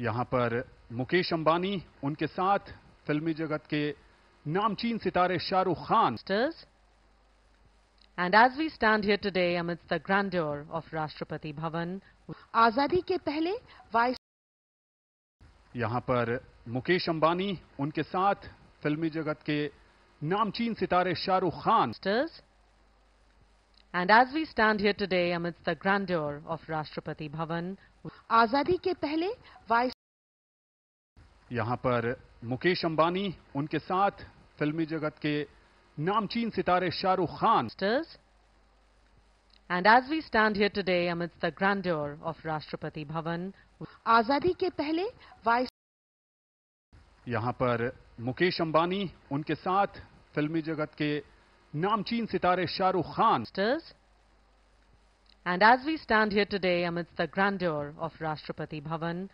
यहाँ पर मुकेश अंबानी उनके साथ फिल्मी जगत के नामचीन सितारे Shahrukh Khan and as we stand here today amidst the grandeur of Rashtrapati Bhavan आजादी के पहले वाइस यहाँ पर मुकेश अंबानी उनके साथ फिल्मी जगत के नामचीन सितारे Shahrukh Khan and as we stand here today amidst the grandeur of Rashtrapati Bhavan आजादी के पहले वाइस यहां पर मुकेश अंबानी उनके साथ फिल्मी जगत के नामचीन सितारे Shahrukh Khan and as we stand here today amidst the grandeur of Rashtrapati Bhavan आजादी के पहले वाइस यहां पर मुकेश अंबानी उनके साथ फिल्मी जगत के नामचीन सितारे Shahrukh Khan and as we stand here today amidst the grandeur of Rashtrapati Bhavan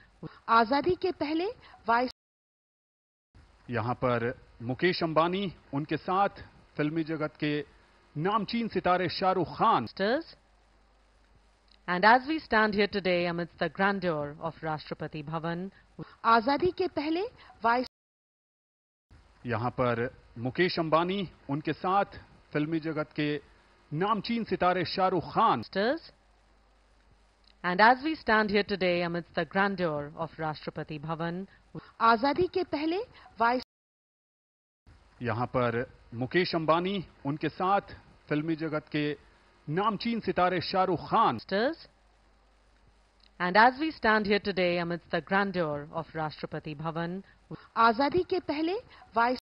आजादी के पहले वाइस यहां पर मुकेश अंबानी उनके साथ फिल्मी जगत के नामचीन सितारे Shahrukh Khan and as we stand here today amidst the grandeur of Rashtrapati Bhavan आजादी के पहले वाइस यहां पर मुकेश अंबानी उनके साथ फिल्मी जगत के नामचीन सितारे Shahrukh Khan and as we stand here today amid the grandeur of Rashtrapati Bhavan आजादी के पहले वाइस यहां पर मुकेश अंबानी उनके साथ फिल्मी जगत के नामचीन सितारे Shahrukh Khan and as we stand here today amid the grandeur of Rashtrapati Bhavan आजादी के पहले वाइस